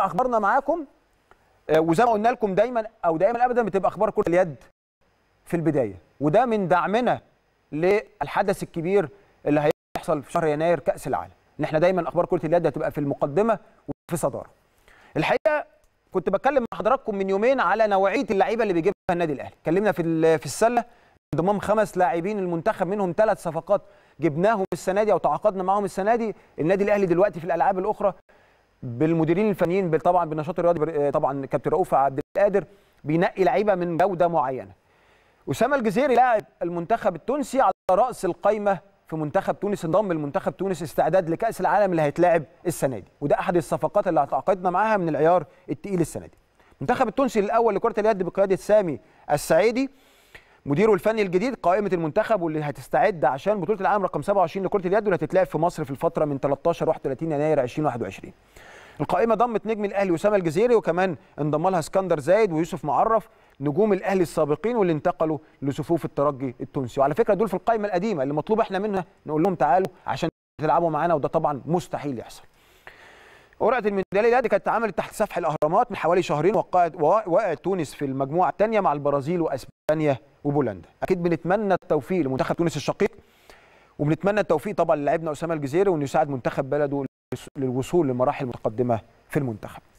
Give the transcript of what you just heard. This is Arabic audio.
اخبارنا معاكم آه، وزي ما قلنا لكم دايما او دايما ابدا بتبقى اخبار كره اليد في البدايه وده من دعمنا للحدث الكبير اللي هيحصل في شهر يناير كاس العالم ان احنا دايما اخبار كره اليد هتبقى في المقدمه وفي صداره الحقيقه كنت بتكلم مع حضراتكم من يومين على نوعيه اللعيبه اللي بيجيبها النادي الاهلي اتكلمنا في في السله انضمام خمس لاعبين المنتخب منهم ثلاث صفقات جبناهم السنه دي او تعاقدنا معاهم السنه دي النادي الاهلي دلوقتي في الالعاب الاخرى بالمديرين الفنيين طبعا بالنشاط الرياضي آه، طبعا كابتن رؤوف عبد القادر بينقي لعيبه من جوده معينه. اسامه الجزيري لاعب المنتخب التونسي على راس القايمه في منتخب تونس انضم لمنتخب تونس استعداد لكاس العالم اللي هيتلعب السنه دي وده احد الصفقات اللي تعاقدنا معاها من العيار الثقيل السنه دي. المنتخب التونسي الاول لكره اليد بقياده سامي السعيدي مديره الفني الجديد قائمه المنتخب واللي هتستعد عشان بطوله العالم رقم 27 لكره اليد واللي هتتلعب في مصر في الفتره من 13 31 يناير 2021 القائمه ضمت نجم الاهلي وسام الجزيري وكمان انضم لها اسكندر زايد ويوسف معرف نجوم الاهلي السابقين واللي انتقلوا لصفوف الترجي التونسي وعلى فكره دول في القائمه القديمه اللي مطلوب احنا منها نقول لهم تعالوا عشان تلعبوا معانا وده طبعا مستحيل يحصل قرعة الميداليه دي كانت اتعملت تحت سفح الاهرامات من حوالي شهرين وقعت وقعت تونس في المجموعه الثانيه مع البرازيل واسبانيا وبولندا اكيد بنتمنى التوفيق لمنتخب تونس الشقيق وبنتمنى التوفيق طبعا للاعبنا اسامه الجزيري وانه يساعد منتخب بلده للوصول لمراحل متقدمة في المنتخب